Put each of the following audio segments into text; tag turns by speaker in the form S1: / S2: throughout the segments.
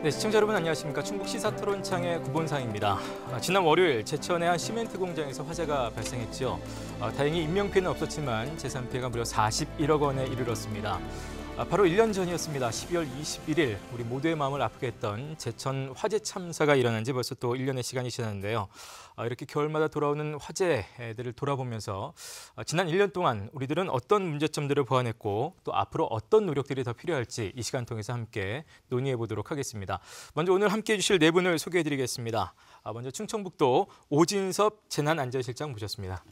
S1: 네, 시청자 여러분 안녕하십니까. 충북 시사토론창의 구본상입니다. 아, 지난 월요일 제천의 한 시멘트 공장에서 화재가 발생했지요. 아, 다행히 인명피해는 없었지만 재산 피해가 무려 41억 원에 이르렀습니다. 아, 바로 1년 전이었습니다. 12월 21일 우리 모두의 마음을 아프게 했던 제천 화재 참사가 일어난 지 벌써 또 1년의 시간이 지났는데요. 아, 이렇게 겨울마다 돌아오는 화재들을 돌아보면서 아, 지난 1년 동안 우리들은 어떤 문제점들을 보완했고 또 앞으로 어떤 노력들이 더 필요할지 이 시간 통해서 함께 논의해 보도록 하겠습니다. 먼저 오늘 함께해 주실 네 분을 소개해 드리겠습니다. 먼저 충청북도 오진섭 재난안전실장 모셨습니다.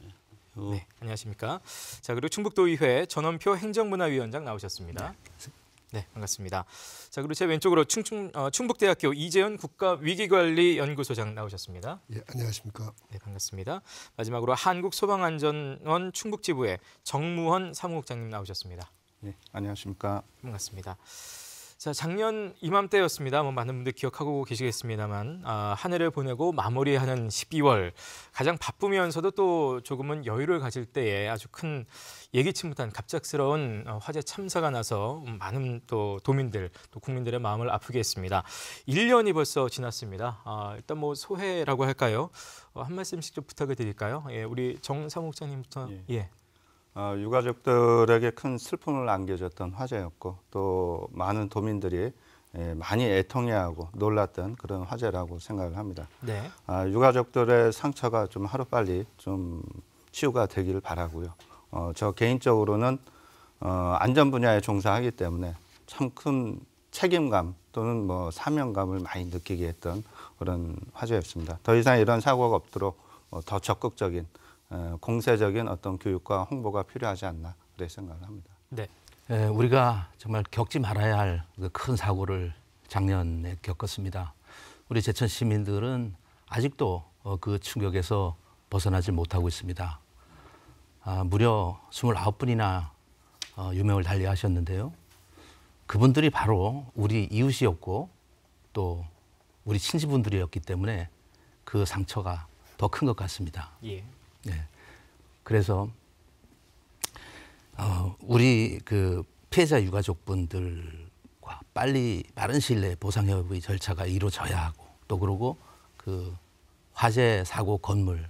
S1: 어. 네, 안녕하십니까. 자 그리고 충북도의회 전원표 행정문화위원장 나오셨습니다. 네. 네, 반갑습니다. 자, 그리고 제 왼쪽으로 충충, 어, 충북대학교 이재현 국가위기관리연구소장 나오셨습니다.
S2: 예, 안녕하십니까. 네,
S1: 반갑습니다. 마지막으로 한국소방안전원 충북지부의 정무헌 사무국장님 나오셨습니다.
S3: 네, 안녕하십니까.
S1: 반갑습니다. 자, 작년 이맘때였습니다. 뭐 많은 분들 기억하고 계시겠습니다만 아, 한 해를 보내고 마무리하는 12월 가장 바쁘면서도 또 조금은 여유를 가질 때에 아주 큰 예기치 못한 갑작스러운 어, 화재 참사가 나서 많은 또 도민들 또 국민들의 마음을 아프게 했습니다. 1년이 벌써 지났습니다. 아, 일단 뭐 소회라고 할까요? 어, 한 말씀씩 좀 부탁을 드릴까요? 예, 우리 정 사무국장님부터 예.
S3: 예. 어, 유가족들에게 큰 슬픔을 안겨줬던 화제였고 또 많은 도민들이 예, 많이 애통해하고 놀랐던 그런 화제라고 생각을 합니다. 네. 아, 유가족들의 상처가 좀 하루빨리 좀 치유가 되기를 바라고요. 어, 저 개인적으로는 어, 안전 분야에 종사하기 때문에 참 큰 책임감 또는 뭐 사명감을 많이 느끼게 했던 그런 화제였습니다. 더 이상 이런 사고가 없도록 어, 더 적극적인 어, 공세적인 어떤 교육과 홍보가 필요하지 않나 그렇게 생각을 합니다.
S4: 네, 우리가 정말 겪지 말아야 할큰 그 사고를 작년에 겪었습니다. 우리 제천 시민들은 아직도 어, 그 충격에서 벗어나지 못하고 있습니다. 아, 무려 29분이나 어, 유명을 달리하셨는데요. 그분들이 바로 우리 이웃이었고 또 우리 친지분들이었기 때문에 그 상처가 더 큰 것 같습니다. 예. 네. 그래서 어, 우리 그 피해자 유가족분들과 빨리 빠른 시일 내에 보상협의 절차가 이루어져야 하고 또 그러고 그 화재 사고 건물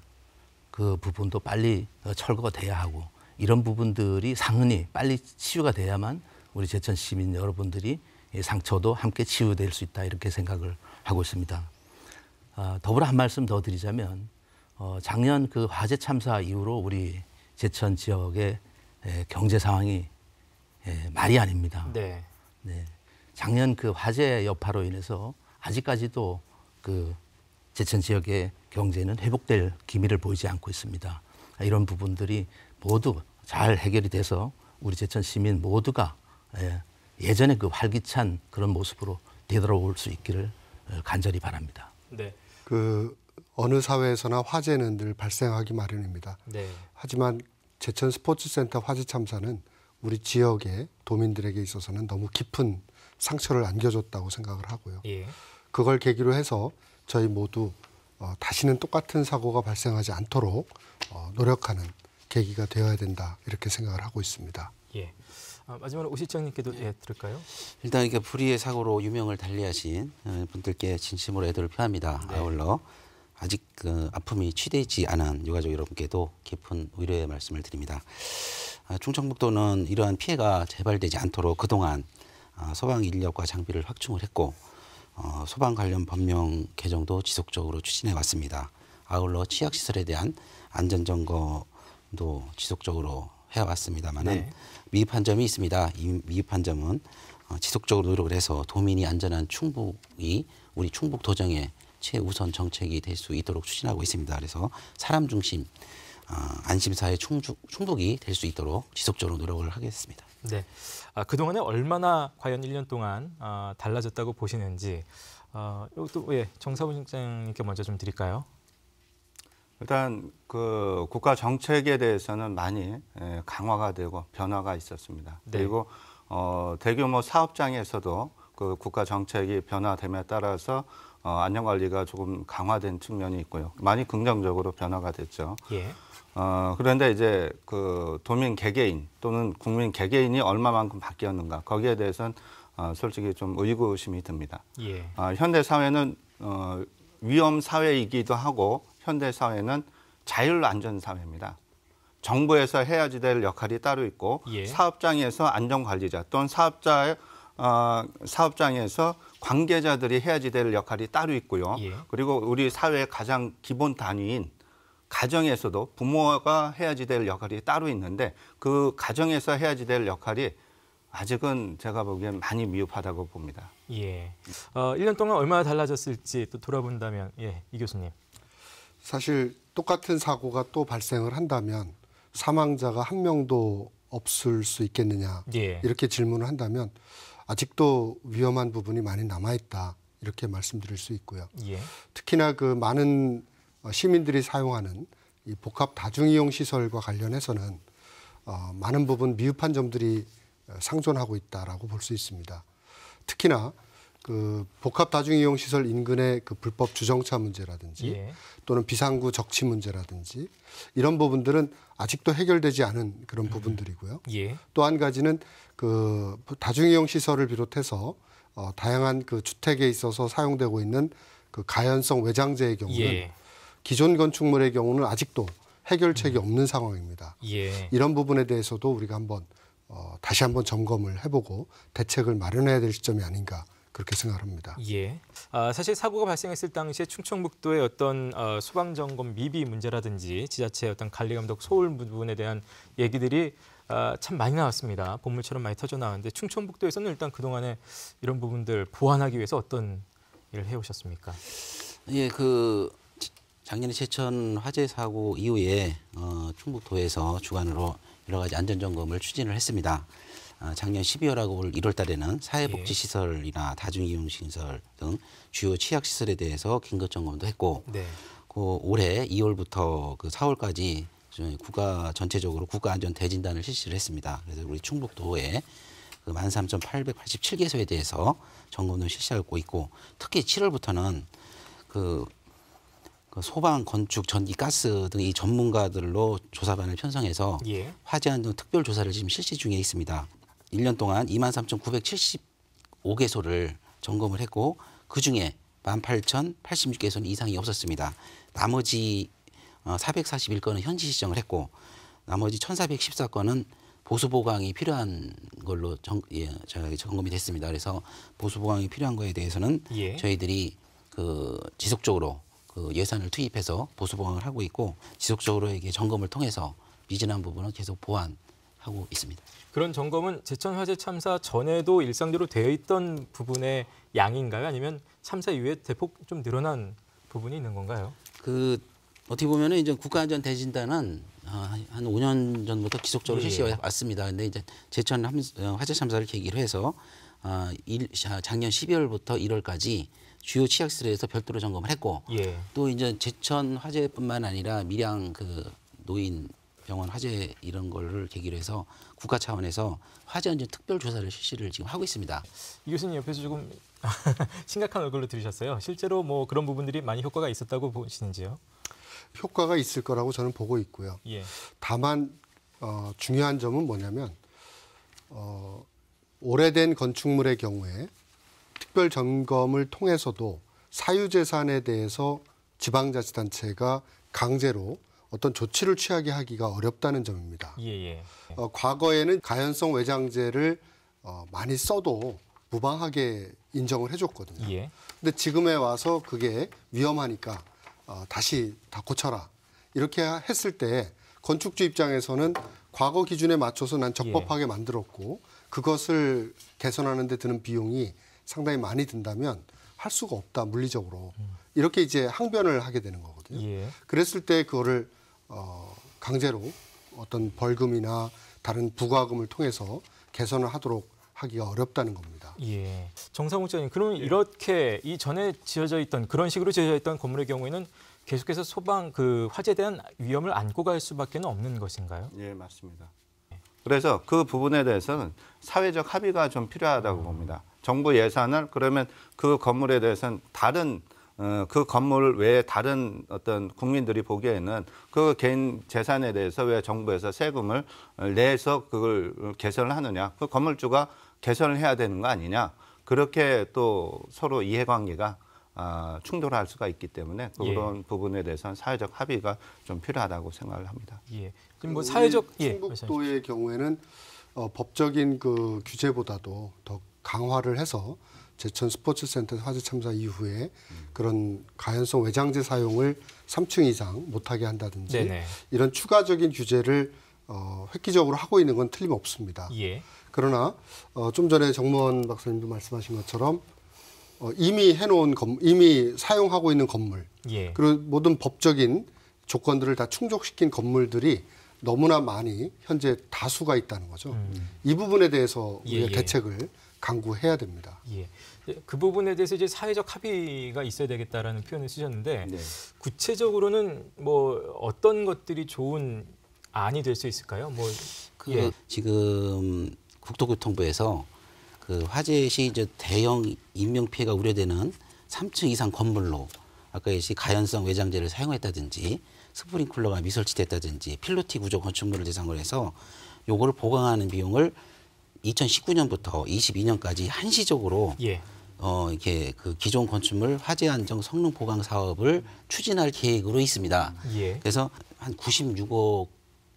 S4: 그 부분도 빨리 어, 철거돼야 가 하고 이런 부분들이 상흔이 빨리 치유가 돼야만 우리 제천 시민 여러분들이 상처도 함께 치유될 수 있다 이렇게 생각을 하고 있습니다. 아, 더불어 한 말씀 더 드리자면 어, 작년 그 화재 참사 이후로 우리 제천 지역의 예, 경제 상황이 예, 말이 아닙니다. 네. 네. 작년 그 화재 여파로 인해서 아직까지도 그 제천 지역의 경제는 회복될 기미를 보이지 않고 있습니다. 이런 부분들이 모두 잘 해결이 돼서 우리 제천 시민 모두가 예전의 그 활기찬 그런 모습으로 되돌아올 수
S2: 있기를 간절히 바랍니다. 네. 그 어느 사회에서나 화재는 늘 발생하기 마련입니다. 네. 하지만 제천 스포츠센터 화재 참사는 우리 지역의 도민들에게 있어서는 너무 깊은 상처를 안겨줬다고 생각을 하고요. 예. 그걸 계기로 해서 저희 모두 어, 다시는 똑같은 사고가 발생하지 않도록 어, 노력하는 계기가 되어야 된다 이렇게 생각을 하고 있습니다.
S5: 예. 아, 마지막으로 오실장님께도 예, 들을까요? 일단 이게 불의의 사고로 유명을 달리하신 어, 분들께 진심으로 애도를 표합니다. 네. 아울러 아직 그 아픔이 취되지 않은 유가족 여러분께도 깊은 위로의 말씀을 드립니다. 아, 충청북도는 이러한 피해가 재발되지 않도록 그동안 아, 소방 인력과 장비를 확충을 했고 어, 소방 관련 법령 개정도 지속적으로 추진해 왔습니다. 아울러 취약 시설에 대한 안전 점검도 지속적으로 해왔습니다만은 네. 미흡한 점이 있습니다. 이 미흡한 점은 어, 지속적으로 노력을 해서 도민이 안전한 충북이 우리 충북 도정의 최우선 정책이 될 수 있도록 추진하고 있습니다. 그래서 사람 중심 어, 안심사회 충족, 충족이 될 수 있도록 지속적으로 노력을 하겠습니다.
S1: 네, 아, 그동안에 얼마나 과연 1년 동안 어, 달라졌다고 보시는지
S3: 어, 이것도 예, 정사부 장님께 먼저 좀 드릴까요? 일단 그 국가 정책에 대해서는 많이 예, 강화가 되고 변화가 있었습니다. 네. 그리고 어, 대규모 사업장에서도 그 국가 정책이 변화됨에 따라서 어, 안전 관리가 조금 강화된 측면이 있고요. 많이 긍정적으로 변화가 됐죠. 예. 어, 그런데 이제 그 도민 개개인 또는 국민 개개인이 얼마만큼 바뀌었는가 거기에 대해서는 어, 솔직히 좀 의구심이 듭니다. 예. 어, 현대 사회는 어, 위험 사회이기도 하고 현대 사회는 자율 안전 사회입니다. 정부에서 해야지 될 역할이 따로 있고 예. 사업장에서 안전 관리자 또는 사업자의 어, 사업장에서 관계자들이 해야지 될 역할이 따로 있고요. 예. 그리고 우리 사회의 가장 기본 단위인 가정에서도 부모가 해야지 될 역할이 따로 있는데 그 가정에서 해야지 될 역할이 아직은 제가 보기엔 많이 미흡하다고 봅니다. 예. 어, 1년
S2: 동안 얼마나 달라졌을지 또 돌아본다면 예, 이 교수님. 사실 똑같은 사고가 또 발생을 한다면 사망자가 한 명도 없을 수 있겠느냐 예. 이렇게 질문을 한다면 아직도 위험한 부분이 많이 남아있다. 이렇게 말씀드릴 수 있고요. 예. 특히나 그 많은 어, 시민들이 사용하는 이 복합 다중이용 시설과 관련해서는 어, 많은 부분 미흡한 점들이 어, 상존하고 있다라고 볼 수 있습니다. 특히나 그 복합 다중 이용 시설 인근의 그 불법 주정차 문제라든지 예. 또는 비상구 적치 문제라든지 이런 부분들은 아직도 해결되지 않은 그런 음. 부분들이고요. 예. 또 한 가지는 그 다중 이용 시설을 비롯해서 어 다양한 그 주택에 있어서 사용되고 있는 그 가연성 외장재의 경우는 예. 기존 건축물의 경우는 아직도 해결책이 음. 없는 상황입니다. 예. 이런 부분에 대해서도 우리가 한번 어 다시 한번 점검을 해보고 대책을 마련해야 될 시점이 아닌가 그렇게 생각합니다.
S1: 예. 아, 사실 사고가 발생했을 당시에 충청북도의 어떤 어, 소방 점검 미비 문제라든지 지자체의 어떤 관리 감독 소홀 부분에 대한 얘기들이 아, 참 많이 나왔습니다. 본물처럼 많이 터져 나왔는데 충청북도에서는 일단 그동안에 이런 부분들 보완하기 위해서 어떤 일을 해 오셨습니까?
S5: 예, 그 작년에 제천 화재 사고 이후에 어, 충북도에서 주관으로 여러 가지 안전 점검을 추진을 했습니다. 아, 작년 12월하고 올 1월 달에는 사회복지시설이나 예. 다중이용시설 등 주요 취약시설에 대해서 긴급 점검도 했고 네. 그 올해 2월부터 그 4월까지 국가 전체적으로 국가안전 대진단을 실시를 했습니다. 그래서 우리 충북도에 그 13,887개소에 대해서 점검을 실시하고 있고 특히 7월부터는 그, 그 소방, 건축, 전기, 가스 등 이 전문가들로 조사반을 편성해서 예. 화재 안전 특별 조사를 지금 실시 중에 있습니다. 일년 동안 이만 삼천 구백칠십오 개소를 점검을 했고 그중에 만 팔천 팔십육 개소는 이상이 없었습니다. 나머지 어, 사백사십일 건은 현지 시정을 했고 나머지 천사백십사 건은 보수 보강이 필요한 걸로 정, 예, 점검이 됐습니다. 그래서 보수 보강이 필요한 거에 대해서는 예. 저희들이 그 지속적으로 그 예산을 투입해서 보수 보강을 하고 있고 지속적으로 이게 점검을 통해서 미진한 부분은 계속 보완하고 있습니다.
S1: 그런 점검은 제천 화재 참사 전에도 일상적으로 되어 있던 부분의 양인가요? 아니면 참사 이후에 대폭 좀 늘어난 부분이 있는 건가요?
S5: 그 어떻게 보면 이제 국가안전 대진단은 아, 한 5년 전부터 지속적으로 예, 예. 실시해 왔습니다. 근데 이제 제천 어, 화재 참사를 계기로 해서 아, 작년 12월부터 1월까지 주요 취약시설에서 별도로 점검을 했고 예. 또 이제 제천 화재뿐만 아니라 밀양 그 노인 병원 화재 이런 거를 계기로 해서 국가 차원에서 화재 안전 특별 조사를 실시를 지금 하고 있습니다. 이 교수님 옆에서 조금 심각한
S1: 얼굴로 들으셨어요. 실제로 뭐 그런 부분들이 많이 효과가 있었다고 보시는지요?
S2: 효과가 있을 거라고 저는 보고 있고요. 예. 다만 어, 중요한 점은 뭐냐면 어, 오래된 건축물의 경우에 특별 점검을 통해서도 사유재산에 대해서 지방자치단체가 강제로 어떤 조치를 취하게 하기가 어렵다는 점입니다. 예, 예. 어, 과거에는 가연성 외장제를 어, 많이 써도 무방하게 인정을 해줬거든요. 예. 근데 지금에 와서 그게 위험하니까 어, 다시 다 고쳐라 이렇게 했을 때 건축주 입장에서는 과거 기준에 맞춰서 난 적법하게 예. 만들었고 그것을 개선하는 데 드는 비용이 상당히 많이 든다면 할 수가 없다 물리적으로 음. 이렇게 이제 항변을 하게 되는 거거든요. 예. 그랬을 때 그거를 어, 강제로 어떤 벌금이나 다른 부과금을 통해서 개선을 하도록 하기가 어렵다는 겁니다.
S1: 예. 정상욱 장님, 그러면 예. 이렇게 이전에 지어져 있던 그런 식으로 지어져 있던 건물의 경우에는 계속해서 소방 그 화재에 대한 위험을 안고 갈 수밖에 없는 것인가요? 예, 맞습니다.
S3: 그래서 그 부분에 대해서는 사회적 합의가 좀 필요하다고 봅니다. 정부 예산을 그러면 그 건물에 대해서는 다른 어, 그 건물 외에 다른 어떤 국민들이 보기에는 그 개인 재산에 대해서 왜 정부에서 세금을 내서 그걸 개선을 하느냐. 그 건물주가 개선을 해야 되는 거 아니냐. 그렇게 또 서로 이해관계가 아, 충돌할 수가 있기 때문에 그 예. 그런 예. 부분에 대해서는 사회적 합의가 좀 필요하다고 생각을 합니다.
S2: 예. 지금 뭐 사회적 예, 충북도의 예. 경우에는 어, 법적인 그 규제보다도 더 강화를 해서 제천 스포츠센터 화재 참사 이후에 음. 그런 가연성 외장재 사용을 3층 이상 못하게 한다든지 네네. 이런 추가적인 규제를 어, 획기적으로 하고 있는 건 틀림없습니다. 예. 그러나 어, 좀 전에 정무원 박사님도 말씀하신 것처럼 어, 이미 해놓은 건 이미 사용하고 있는 건물 예. 그리고 모든 법적인 조건들을 다 충족시킨 건물들이 너무나 많이 현재 다수가 있다는 거죠. 음. 이 부분에 대해서 우리가 예, 예. 대책을 강구해야 됩니다. 예.
S1: 예. 그 부분에 대해서 이제 사회적 합의가 있어야 되겠다라는 표현을 쓰셨는데 네. 구체적으로는 뭐 어떤 것들이 좋은 안이 될 수 있을까요? 뭐그
S5: 예. 지금 국토교통부에서 그 화재 시 이제 대형 인명 피해가 우려되는 3층 이상 건물로 아까 예시 가연성 외장재를 사용했다든지 스프링클러가 미설치됐다든지 필로티 구조 건축물을 대상으로 해서 요거를 보강하는 비용을 2019년부터 22년까지 한시적으로 예. 어, 이렇게 그 기존 건축물 화재 안정 성능 보강 사업을 추진할 계획으로 있습니다. 예. 그래서 한 96억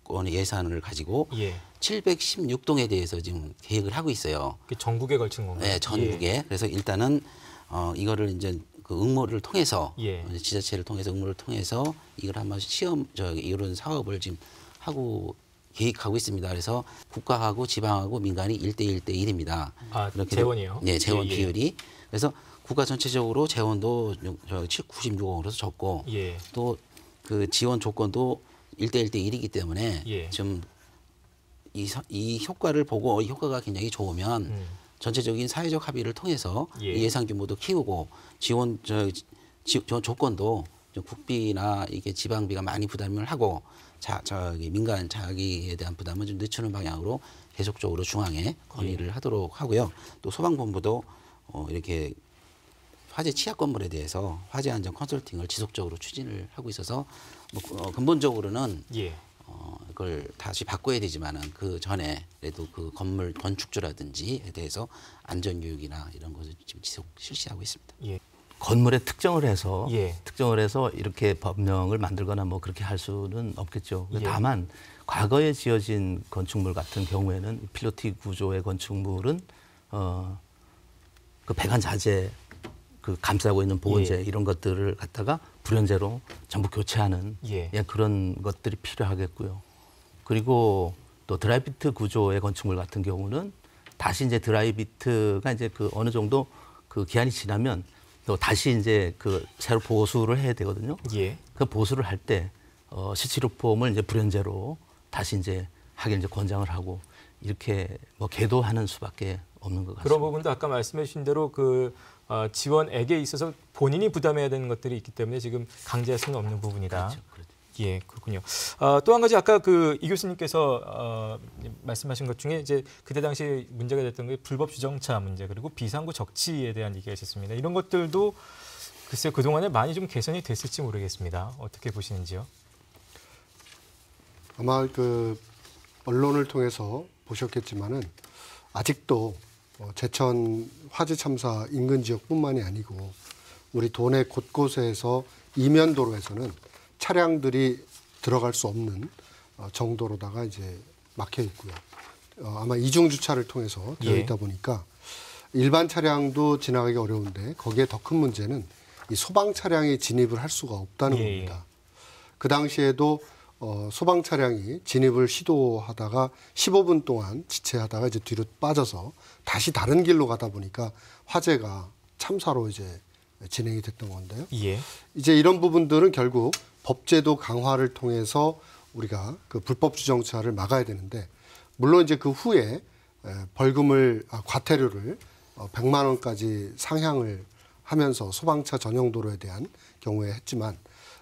S5: 원의 예산을 가지고 예. 716동에 대해서 지금 계획을 하고 있어요.
S1: 그 전국에 걸친 건가요? 네, 전국에. 예.
S5: 그래서 일단은 어, 이거를 이제 그 응모를 통해서 예. 지자체를 통해서 응모를 통해서 이걸 한번 시험 저 이런 사업을 지금 하고 계획하고 있습니다. 그래서 국가하고 지방하고 민간이 일대일대일입니다 아, 이렇게 재원이요? 네, 재원 예, 예. 비율이. 그래서 국가 전체적으로 재원도 96억으로서 적고 예. 또그 지원 조건도 일대일대일이기 때문에 지금 예. 이, 이 효과를 보고 이 효과가 굉장히 좋으면 음. 전체적인 사회적 합의를 통해서 예. 상 규모도 키우고 지원 저, 지, 지원 조건도 국비나 이게 지방비가 많이 부담을 하고 자, 저기 민간 자기에 대한 부담은 좀 늦추는 방향으로 계속적으로 중앙에 건의를 예. 하도록 하고요. 또 소방본부도 어, 이렇게 화재 취약 건물에 대해서 화재 안전 컨설팅을 지속적으로 추진을 하고 있어서 뭐, 어, 근본적으로는 예. 어, 그걸 다시 바꿔야 되지만은 그 전에 그래도 그 건물 건축주라든지에 대해서 안전 교육이나 이런 것을 지금 지속 실시하고 있습니다. 예. 건물에
S4: 특정을 해서 예.
S5: 특정을 해서 이렇게 법령을 만들거나 뭐 그렇게 할 수는
S4: 없겠죠. 예. 다만 과거에 지어진 건축물 같은 경우에는 필로티 구조의 건축물은 어그 배관 자재 그 감싸고 있는 보건재 예. 이런 것들을 갖다가 불연재로 전부 교체하는 예. 예. 그런 것들이 필요하겠고요. 그리고 또 드라이비트 구조의 건축물 같은 경우는 다시 이제 드라이비트가 이제 그 어느 정도 그 기한이 지나면 또 다시 이제 그 새로 보수를 해야 되거든요. 예. 그 보수를 할 때 어, 시치로험을 이제 불연제로 다시 이제 하게 이제 권장을 하고 이렇게 뭐 계도하는 수밖에 없는 것 같습니다.
S1: 그런 부분도 아까 말씀해 주신 대로 그 어, 지원액에 있어서 본인이 부담해야 되는 것들이 있기 때문에 지금 강제할 수는 없는 부분이다. 그렇죠.
S4: 예, 그렇군요.
S1: 아, 또 한 가지 아까 그 이 교수님께서 어, 말씀하신 것 중에 이제 그때 당시 문제가 됐던 게 불법 주정차 문제 그리고 비상구 적치에 대한 얘기가 있었습니다. 이런 것들도 글쎄 그 동안에 많이 좀 개선이 됐을지 모르겠습니다. 어떻게 보시는지요?
S2: 아마 그 언론을 통해서 보셨겠지만은 아직도 어, 제천 화재 참사 인근 지역뿐만이 아니고 우리 도내 곳곳에서 이면 도로에서는 차량들이 들어갈 수 없는 어, 정도로다가 이제 막혀 있고요. 어, 아마 이중 주차를 통해서 되어 예. 있다 보니까 일반 차량도 지나가기 어려운데 거기에 더 큰 문제는 이 소방 차량이 진입을 할 수가 없다는 예, 예. 겁니다. 그 당시에도 어, 소방 차량이 진입을 시도하다가 15분 동안 지체하다가 이제 뒤로 빠져서 다시 다른 길로 가다 보니까 화재가 참사로 이제 진행이 됐던 건데요. 예. 이제 이런 부분들은 결국 법제도 강화를 통해서 우리가 그 불법 주정차를 막아야 되는데 물론 이제 그 후에 벌금을 아, 과태료를 100만 어, 원까지 상향을 하면서 소방차 전용 도로에 대한 경우에 했지만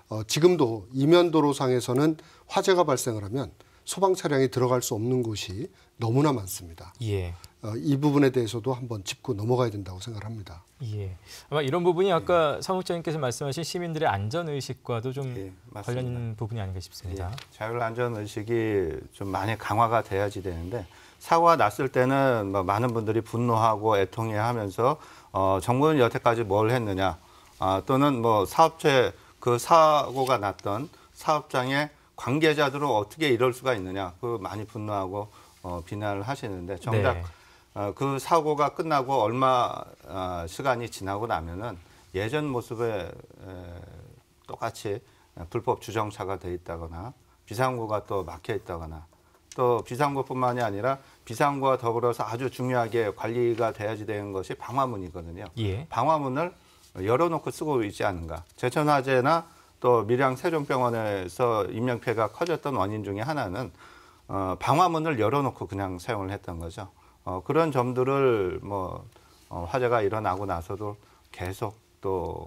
S2: 어, 지금도 이면 도로상에서는 화재가 발생을 하면 소방 차량이 들어갈 수 없는 곳이 너무나 많습니다. 예. 어, 이 부분에 대해서도 한번 짚고 넘어가야 된다고 생각합니다.
S1: 예, 아마 이런 부분이 아까 예. 사무장님께서 말씀하신 시민들의 안전 의식과도 좀 예, 관련 있 부분이 아닌가 싶습니다.
S3: 예. 자율 안전 의식이 좀 많이 강화가 돼야지 되는데 사고가 났을 때는 뭐 많은 분들이 분노하고 애통해하면서 어, 정부는 여태까지 뭘 했느냐 아, 또는 뭐 사업체 그 사고가 났던 사업장의 관계자들로 어떻게 이럴 수가 있느냐 그 많이 분노하고 어, 비난을 하시는데 정작 네. 어, 그 사고가 끝나고 얼마 어, 시간이 지나고 나면은 예전 모습에 똑같이 불법 주정차가 돼 있다거나 비상구가 또 막혀 있다거나 또 비상구뿐만이 아니라 비상구와 더불어서 아주 중요하게 관리가 돼야지 되는 것이 방화문이거든요. 예. 방화문을 열어놓고 쓰고 있지 않은가. 제천화재나 또 밀양 세종병원에서 인명피해가 커졌던 원인 중에 하나는 어, 방화문을 열어놓고 그냥 사용을 했던 거죠. 어, 그런 점들을 뭐 어, 화재가 일어나고 나서도 계속 또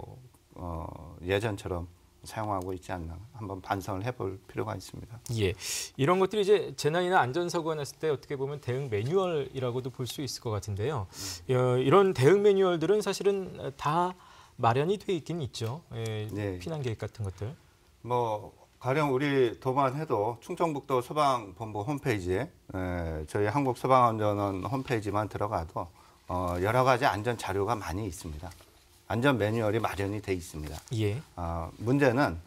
S3: 어, 예전처럼 사용하고 있지 않나 한번 반성을 해볼 필요가 있습니다. 예, 이런 것들이 이제 재난이나 안전 사고가 났을 때 어떻게 보면 대응 매뉴얼이라고도
S1: 볼 수 있을 것 같은데요. 음. 어, 이런 대응 매뉴얼들은 사실은 다
S3: 마련이 돼 있긴 있죠. 예, 네. 피난 계획 같은 것들. 뭐 가령 우리 도만 해도 충청북도 소방본부 홈페이지에 저희 한국소방안전원 홈페이지만 들어가도 어, 여러 가지 안전 자료가 많이 있습니다. 안전 매뉴얼이 마련이 돼 있습니다. 예. 아, 문제는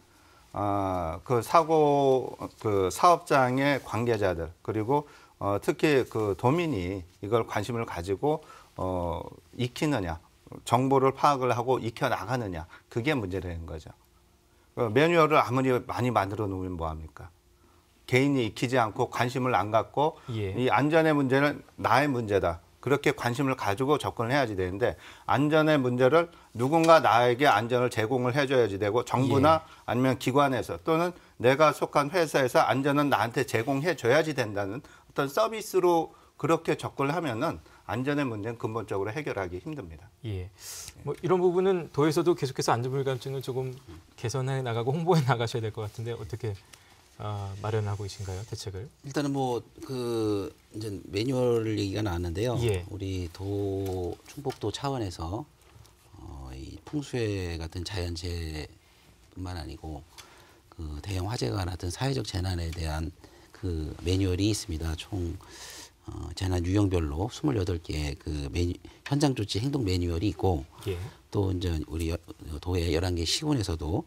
S3: 아, 그 사고 그 사업장의 관계자들 그리고 어, 특히 그 도민이 이걸 관심을 가지고 어, 익히느냐 정보를 파악을 하고 익혀 나가느냐 그게 문제라는 거죠. 어, 매뉴얼을 아무리 많이 만들어 놓으면 뭐합니까? 개인이 익히지 않고 관심을 안 갖고 예. 이 안전의 문제는 나의 문제다. 그렇게 관심을 가지고 접근을 해야지 되는데 안전의 문제를 누군가 나에게 안전을 제공을 해줘야지 되고 정부나 예. 아니면 기관에서 또는 내가 속한 회사에서 안전은 나한테 제공해줘야지 된다는 어떤 서비스로 그렇게 접근을 하면은 안전의 문제는 근본적으로 해결하기 힘듭니다.
S1: 예. 뭐 이런 부분은 도에서도 계속해서 안전불감증을 조금 개선해 나가고 홍보해 나가셔야 될 것 같은데 어떻게 어, 마련하고 계신가요 대책을?
S5: 일단은 뭐 그 이제 매뉴얼 얘기가 나왔는데요. 예. 우리 도 충북도 차원에서 어, 이 풍수해 같은 자연재해뿐만 아니고 그 대형 화재가 같은 사회적 재난에 대한 그 매뉴얼이 있습니다. 총 어, 재난 유형별로 28개의 그매뉴 현장 조치 행동 매뉴얼이 있고 예. 또 이제 우리 도의 11개 시군에서도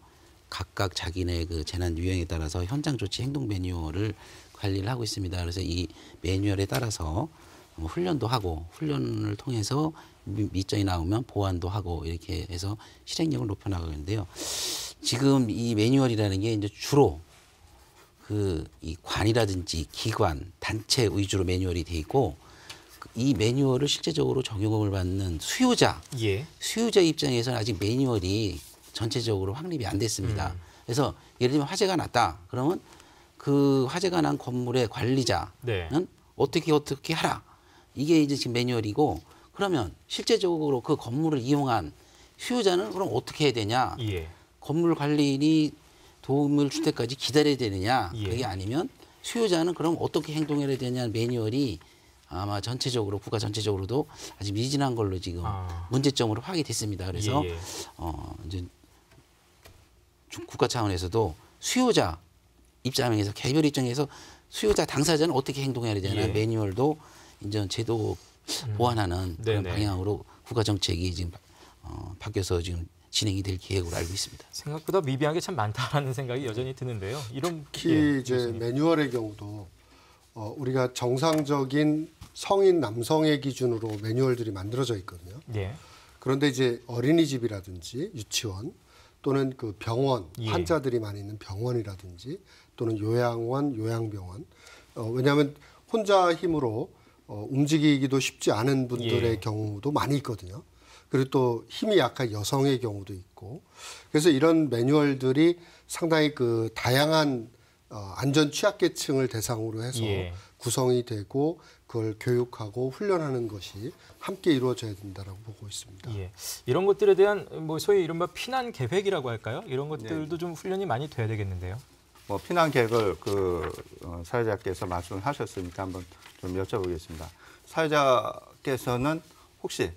S5: 각각 자기네 그 재난 유형에 따라서 현장 조치 행동 매뉴얼을 관리를 하고 있습니다. 그래서 이 매뉴얼에 따라서 뭐 훈련도 하고 훈련을 통해서 미전이 나오면 보완도 하고 이렇게 해서 실행력을 높여 나가는데요. 지금 이 매뉴얼이라는 게 이제 주로 그이 관이라든지 기관, 단체 위주로 매뉴얼이 돼 있고 그 이 매뉴얼을 실제적으로 적용을 받는 수요자, 예. 수요자 입장에서는 아직 매뉴얼이 전체적으로 확립이 안 됐습니다. 음. 그래서 예를 들면 화재가 났다. 그러면 그 화재가 난 건물의 관리자는 네. 어떻게 어떻게 하라. 이게 이제 지금 매뉴얼이고 그러면 실제적으로 그 건물을 이용한 수요자는 그럼 어떻게 해야 되냐? 예. 건물 관리인이 도움을 줄 때까지 기다려야 되느냐 예. 그게 아니면 수요자는 그럼 어떻게 행동해야 되냐 매뉴얼이 아마 전체적으로 국가 전체적으로도 아직 미진한 걸로 지금 아. 문제점으로 파악됐습니다. 그래서 예, 예. 어 이제 국가 차원에서도 수요자 입장에서 개별 입장에서 수요자 당사자는 어떻게 행동해야 되냐 예. 매뉴얼도 이제 제도 음. 보완하는 음. 그런 방향으로 국가 정책이 지금 어, 바뀌어서 지금
S2: 진행이 될 계획으로 알고 있습니다.
S1: 생각보다 미비한 게 참 많다라는 생각이 여전히 드는데요. 이런 특히 예, 이제 교수님.
S2: 매뉴얼의 경우도 어, 우리가 정상적인 성인 남성의 기준으로 매뉴얼들이 만들어져
S1: 있거든요. 예.
S2: 그런데 이제 어린이집이라든지 유치원 또는 그 병원 예. 환자들이 많이 있는 병원이라든지 또는 요양원, 요양병원 어, 왜냐하면 혼자 힘으로 어, 움직이기도 쉽지 않은 분들의 예. 경우도 많이 있거든요. 그리고 또 힘이 약한 여성의 경우도 있고 그래서 이런 매뉴얼들이 상당히 그 다양한 어, 안전 취약계층을 대상으로 해서 예. 구성이 되고 그걸 교육하고 훈련하는 것이 함께 이루어져야 된다라고 보고 있습니다. 예.
S1: 이런 것들에 대한 뭐 소위 이른바 피난 계획이라고 할까요? 이런 것들도 네. 좀 훈련이 많이 돼야 되겠는데요.
S3: 뭐 피난 계획을 그 어, 사회자께서 말씀 하셨으니까 한번 좀 여쭤보겠습니다. 사회자께서는 혹시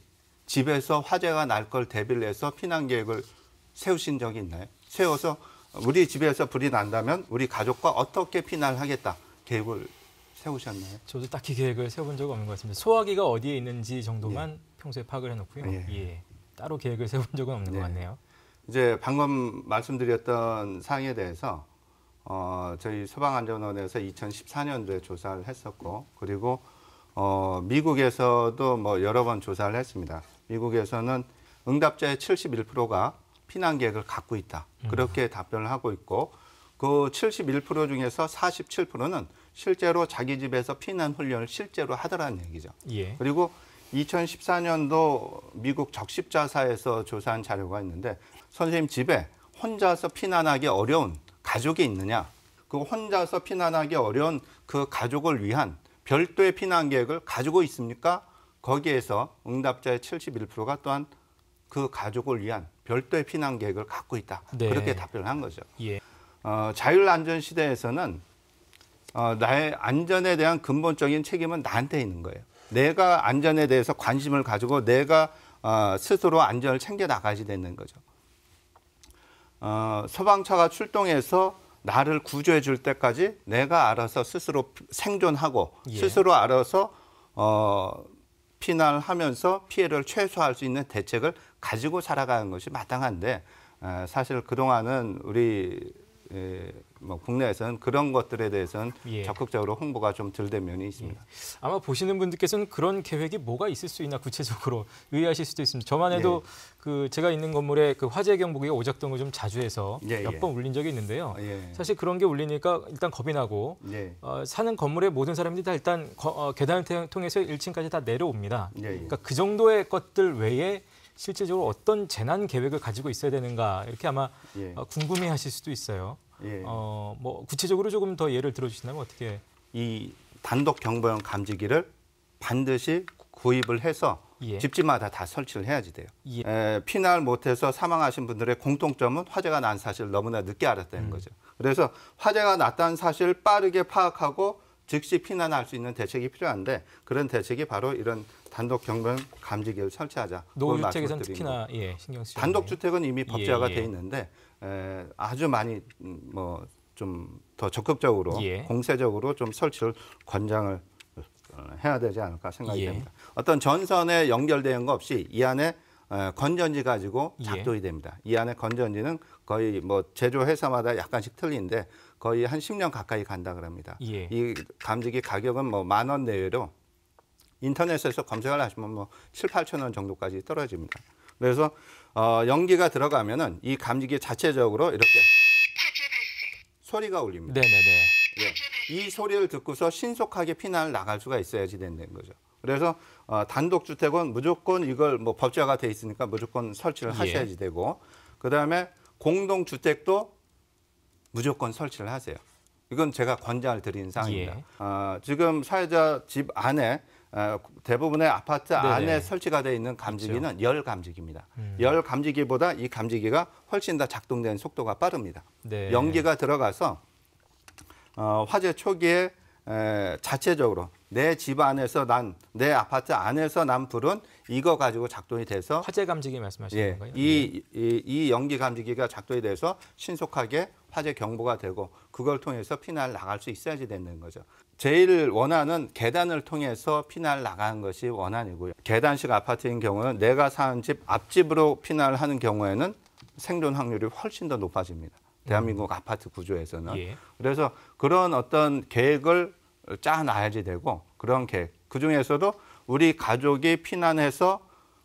S3: 집에서 화재가 날 걸 대비를 해서 피난 계획을 세우신 적이 있나요? 세워서 우리 집에서 불이 난다면 우리 가족과 어떻게 피난을 하겠다 계획을
S1: 세우셨나요? 저도 딱히 계획을 세운적 없는 것 같습니다. 소화기가 어디에 있는지 정도만 예. 평소에 파악을 해놓고요. 예. 예. 따로 계획을 세운 적은 없는 예. 것 같네요.
S3: 이제 방금 말씀드렸던 사항에 대해서 어, 저희 소방안전원에서 2014년도에 조사를 했었고 그리고 어, 미국에서도 뭐 여러 번 조사를 했습니다. 미국에서는 응답자의 71%가 피난 계획을 갖고 있다. 그렇게 음. 답변을 하고 있고 그 71% 중에서 47%는 실제로 자기 집에서 피난 훈련을 실제로 하더라는 얘기죠. 예. 그리고 2014년도 미국 적십자사에서 조사한 자료가 있는데 선생님 집에 혼자서 피난하기 어려운 가족이 있느냐? 그 혼자서 피난하기 어려운 그 가족을 위한 별도의 피난 계획을 가지고 있습니까? 거기에서 응답자의 71%가 또한 그 가족을 위한 별도의 피난 계획을 갖고 있다. 네. 그렇게 답변을 한 거죠. 예. 어, 자율안전 시대에서는 어, 나의 안전에 대한 근본적인 책임은 나한테 있는 거예요. 내가 안전에 대해서 관심을 가지고 내가 어, 스스로 안전을 챙겨 나가지 되는 거죠. 어, 소방차가 출동해서 나를 구조해 줄 때까지 내가 알아서 스스로 생존하고 예. 스스로 알아서 어, 피난하면서 피해를 최소화할 수 있는 대책을 가지고 살아가는 것이 마땅한데 사실 그동안은 우리 에, 예, 뭐 국내에서는 그런 것들에 대해서는 예. 적극적으로 홍보가 좀 덜 된 면이 있습니다. 예.
S1: 아마 보시는 분들께서는 그런 계획이 뭐가 있을 수 있나 구체적으로 의아하실 수도 있습니다. 저만 해도 예. 그 제가 있는 건물에 그 화재 경보기 오작동을 좀 자주 해서 예, 몇번 예. 울린 적이 있는데요. 아, 사실 그런 게 울리니까 일단 겁이 나고 어, 사는 건물의 모든 사람들이 다 일단 거, 어, 계단을 통해서 1층까지 다 내려옵니다. 그러니까 그 정도의 것들 외에 실제적으로 어떤 재난 계획을 가지고 있어야 되는가 이렇게 아마 예. 어, 궁금해하실 수도 있어요. 예. 어, 뭐 구체적으로 조금 더 예를 들어주신다면 어떻게?
S3: 이 단독 경보용 감지기를 반드시 구입을 해서 예. 집집마다 다 설치를 해야지 돼요. 예. 에, 피난을 못해서 사망하신 분들의 공통점은 화재가 난 사실 너무나 늦게 알았다는 음. 거죠. 그래서 화재가 났다는 사실을 빠르게 파악하고 즉시 피난할 수 있는 대책이 필요한데 그런 대책이 바로 이런 단독 경매 감지기를 설치하자. 노후주택에선 특히나 예, 신경 쓰죠. 단독 주택은 이미 법제화가 예, 예. 돼 있는데 에, 아주 많이 음, 뭐좀 더 적극적으로 예. 공세적으로 좀 설치를 권장을 어, 해야 되지 않을까 생각이 예. 됩니다. 어떤 전선에 연결되는 거 없이 이 안에 어, 건전지 가지고 작동이 예. 됩니다. 이 안에 건전지는 거의 뭐 제조 회사마다 약간씩 틀린데 거의 한 10년 가까이 간다 그럽니다. 예. 이 감지기 가격은 뭐 만 원 내외로 인터넷에서 검색을 하시면 뭐 7, 8천 원 정도까지 떨어집니다. 그래서 어, 연기가 들어가면은 이 감지기 자체적으로 이렇게 소리가 울립니다. 네네네. 네, 네. 예. 이 소리를 듣고서 신속하게 피난을 나갈 수가 있어야지 된다는 거죠. 그래서 어, 단독 주택은 무조건 이걸 뭐 법제화가 돼 있으니까 무조건 설치를 예. 하셔야지 예. 되고 그다음에 공동 주택도 무조건 설치를 하세요. 이건 제가 권장을 드리는 사항입니다. 예. 어, 지금 사회자 집 안에 어, 대부분의 아파트 네네. 안에 설치가 되어 있는 감지기는 그렇죠. 열 감지기입니다. 음. 열 감지기보다 이 감지기가 훨씬 더 작동되는 속도가 빠릅니다. 네. 연기가 들어가서 어, 화재 초기에 에, 자체적으로 내 집 안에서 난 내 아파트 안에서 난 불은 이거 가지고 작동이 돼서 화재 감지기 말씀하시는 예, 거예요? 이, 예. 이, 이 연기 감지기가 작동이 돼서 신속하게 화재 경보가 되고 그걸 통해서 피난을 나갈 수 있어야지 되는 거죠. 제일 원하는 계단을 통해서 피난을 나가는 것이 원한이고요 계단식 아파트인 경우는 내가 사는 집 앞집으로 피난을 하는 경우에는 생존 확률이 훨씬 더 높아집니다. 대한민국 아파트 구조에서는. 예. 그래서 그런 어떤 계획을 짜놔야지 되고 그런 계획. 그중에서도 우리 가족이 피난해서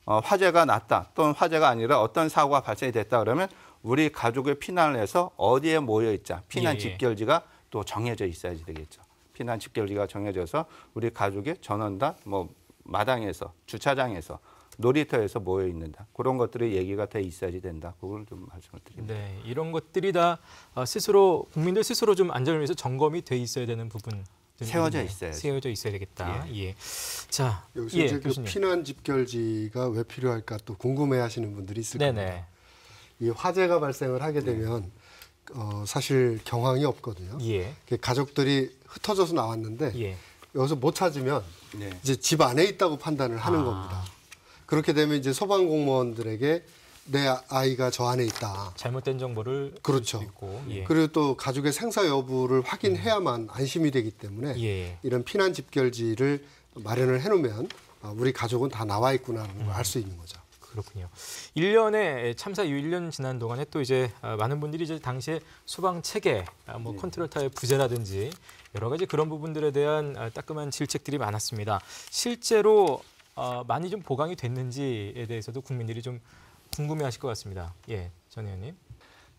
S3: 어, 화재가 났다 또는 화재가 아니라 어떤 사고가 발생이 됐다 그러면 우리 가족의 피난을 해서 어디에 모여 있자 피난 예. 집결지가 또 정해져 있어야지 되겠죠. 피난 집결지가 정해져서 우리 가족의 전원 다뭐 마당에서 주차장에서 놀이터에서 모여 있는다. 그런 것들의 얘기가 다 있어야지 된다. 그걸 좀 말씀을
S1: 드립니다. 네, 이런 것들이 다 어, 스스로 국민들 스스로 좀 안전을 위해서 점검이 돼 있어야 되는 부분. 세워져 있어요. 세워져 있어야 되겠다. 예. 예. 자, 여기서 예, 그 피난
S2: 집결지가 왜 필요할까 또 궁금해하시는 분들이 있을 네네. 겁니다. 이 화재가 발생을 하게 네. 되면 네. 어, 사실 경황이 없거든요. 예. 가족들이 흩어져서 나왔는데 예. 여기서 못 찾으면 네. 이제 집 안에 있다고 판단을 하는 아. 겁니다. 그렇게 되면 이제 소방 공무원들에게 내 아이가 저 안에 있다. 잘못된 정보를 그렇죠. 있고, 예. 그리고 또 가족의 생사 여부를 확인해야만 음. 안심이 되기 때문에 예. 이런 피난 집결지를 마련을 해놓으면 아, 우리 가족은 다 나와 있구나라는 걸 알수 음. 있는 거죠. 그렇군요.
S1: 1년에 예, 참사 이후 1년 지난 동안에 또 이제 아, 많은 분들이 이제 당시에 소방 체계, 아, 뭐 예. 컨트롤 타의 부재라든지 여러 가지 그런 부분들에 대한 따끔한 질책들이 많았습니다. 실제로 어, 많이 좀 보강이 됐는지에 대해서도 국민들이 좀 궁금해하실 것 같습니다. 예,
S4: 전 의원님.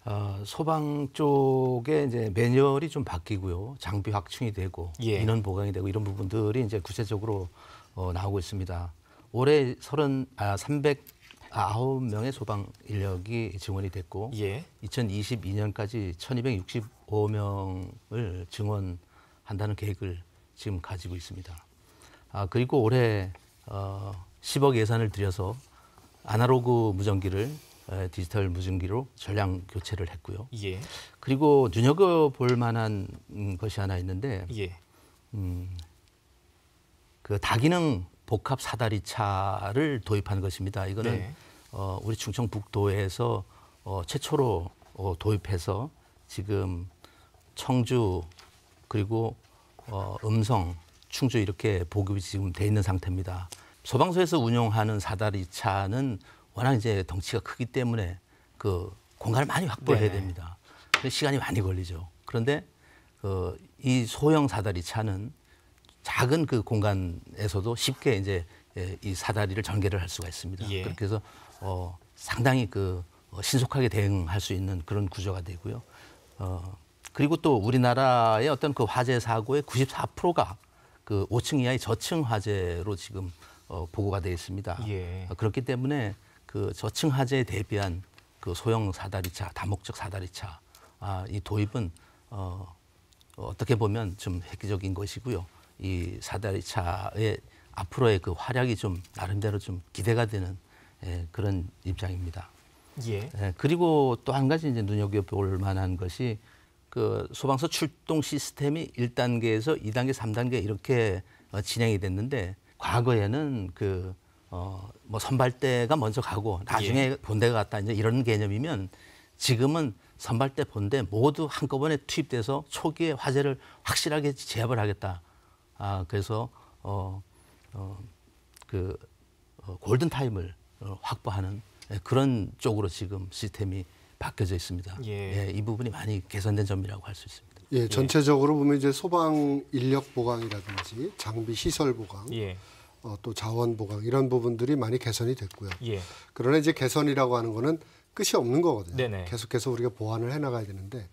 S4: 어, 소방 쪽에 이제 매뉴얼이 좀 바뀌고요. 장비 확충이 되고 예. 인원 보강이 되고 이런 부분들이 이제 구체적으로 어, 나오고 있습니다. 올해 30, 아, 309명의 소방 인력이 지원이 됐고 예. 2022년까지 1265명을 증원한다는 계획을 지금 가지고 있습니다. 아, 그리고 올해 어, 10억 예산을 들여서 아날로그 무전기를 디지털 무전기로 전량 교체를 했고요. 예. 그리고 눈여겨볼 만한 음, 것이 하나 있는데, 예. 음, 그 다기능 복합 사다리 차를 도입한 것입니다. 이거는 네. 어, 우리 충청북도에서 어, 최초로 어, 도입해서 지금 청주 그리고 어, 음성 충주 이렇게 보급이 지금 돼 있는 상태입니다. 소방서에서 운영하는 사다리 차는 워낙 이제 덩치가 크기 때문에 그 공간을 많이 확보해야 네 됩니다. 시간이 많이 걸리죠. 그런데 그 이 소형 사다리 차는 작은 그 공간에서도 쉽게 이제 예, 이 사다리를 전개를 할 수가 있습니다. 예. 그렇게 해서 어 상당히 그 어, 신속하게 대응할 수 있는 그런 구조가 되고요. 어 그리고 또 우리나라의 어떤 그 화재 사고의 94%가 그 5층 이하의 저층 화재로 지금 어, 보고가 되어 있습니다. 예. 어, 그렇기 때문에 그 저층 화재에 대비한 그 소형 사다리차, 다목적 사다리차 아, 이 도입은 어, 어떻게 보면 좀 획기적인 것이고요. 이 사다리차의 앞으로의 그 활약이 좀 나름대로 좀 기대가 되는 예, 그런 입장입니다. 예. 예 그리고 또 한 가지 이제 눈여겨볼 만한 것이 그 소방서 출동 시스템이 1단계에서 2단계, 3단계 이렇게 어, 진행이 됐는데 과거에는 그 어, 뭐 선발대가 먼저 가고 나중에 예. 본대가 갔다 이제 이런 개념이면 지금은 선발대 본대 모두 한꺼번에 투입돼서 초기에 화재를 확실하게 제압을 하겠다. 아, 그래서 어, 어, 그 어, 골든 타임을 어, 확보하는 예, 그런 쪽으로 지금 시스템이 바뀌어져 있습니다. 예. 예, 이 부분이 많이 개선된 점이라고 할 수 있습니다.
S2: 예, 예, 전체적으로 보면 이제 소방 인력 보강이라든지 장비 시설 보강, 예. 어, 또 자원 보강 이런 부분들이 많이 개선이 됐고요. 예. 그러나 이제 개선이라고 하는 거는 끝이 없는 거거든요. 네네. 계속해서 우리가 보완을 해나가야 되는데